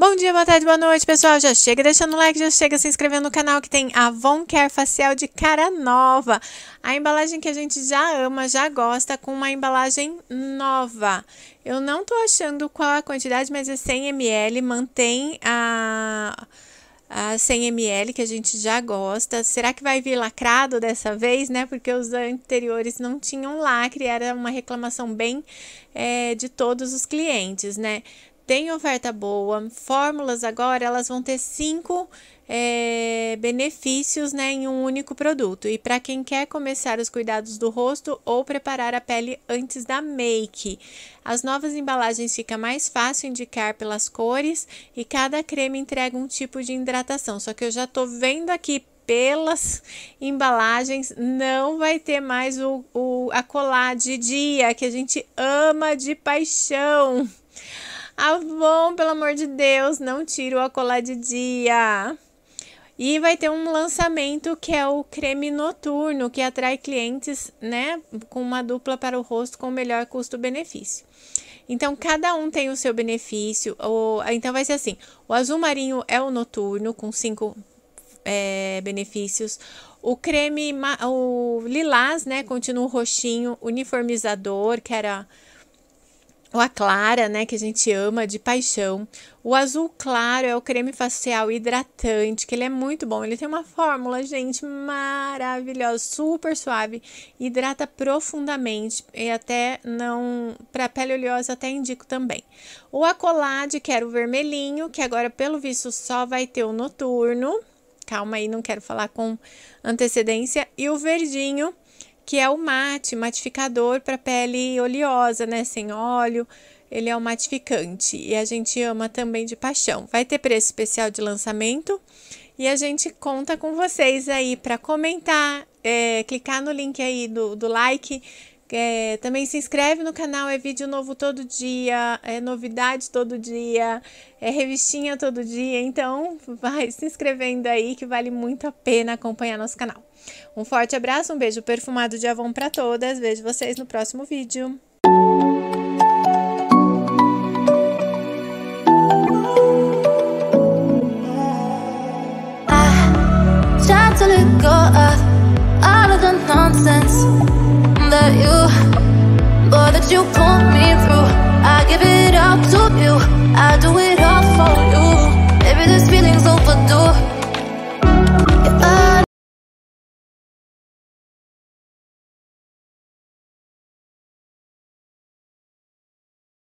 Bom dia, boa tarde, boa noite, pessoal. Já chega deixando o like, já chega se inscrevendo no canal que tem a Von Care Facial de cara nova. A embalagem que a gente já ama, já gosta, com uma embalagem nova. Eu não tô achando qual a quantidade, mas é 100 ml, mantém a a 100 ml que a gente já gosta. Será que vai vir lacrado dessa vez, né? Porque os anteriores não tinham lacre, era uma reclamação bem é, de todos os clientes, né? tem oferta boa. Fórmulas agora elas vão ter cinco é, benefícios né, em um único produto. E para quem quer começar os cuidados do rosto ou preparar a pele antes da make, as novas embalagens fica mais fácil indicar pelas cores e cada creme entrega um tipo de hidratação. Só que eu já estou vendo aqui pelas embalagens, não vai ter mais o, o, a colar de dia que a gente ama de paixão. Avon, ah, pelo amor de Deus, não tira o acolá de dia. E vai ter um lançamento que é o creme noturno, que atrai clientes, né, com uma dupla para o rosto com melhor custo-benefício. Então, cada um tem o seu benefício. Ou, então, vai ser assim: o azul marinho é o noturno, com cinco é, benefícios. O creme, o lilás, né, continua o roxinho, uniformizador, que era o Aclara, clara, né, que a gente ama de paixão. O azul claro é o creme facial hidratante, que ele é muito bom. Ele tem uma fórmula, gente, maravilhosa, super suave, hidrata profundamente e até não para pele oleosa até indico também. O acolade, que era o vermelhinho, que agora pelo visto só vai ter o noturno. Calma aí, não quero falar com antecedência. E o verdinho, que é o mate, matificador para pele oleosa, né, sem óleo. Ele é um matificante e a gente ama também de paixão. Vai ter preço especial de lançamento e a gente conta com vocês aí para comentar, é, clicar no link aí do, do like, é, também se inscreve no canal, é vídeo novo todo dia, é novidade todo dia, é revistinha todo dia. Então, vai se inscrevendo aí que vale muito a pena acompanhar nosso canal. Um forte abraço, um beijo perfumado de Avon para todas. Vejo vocês no próximo vídeo. Ah, that you, boy, that you pull me through. I give it all to you, I do it all for you. Maybe this feeling's overdue.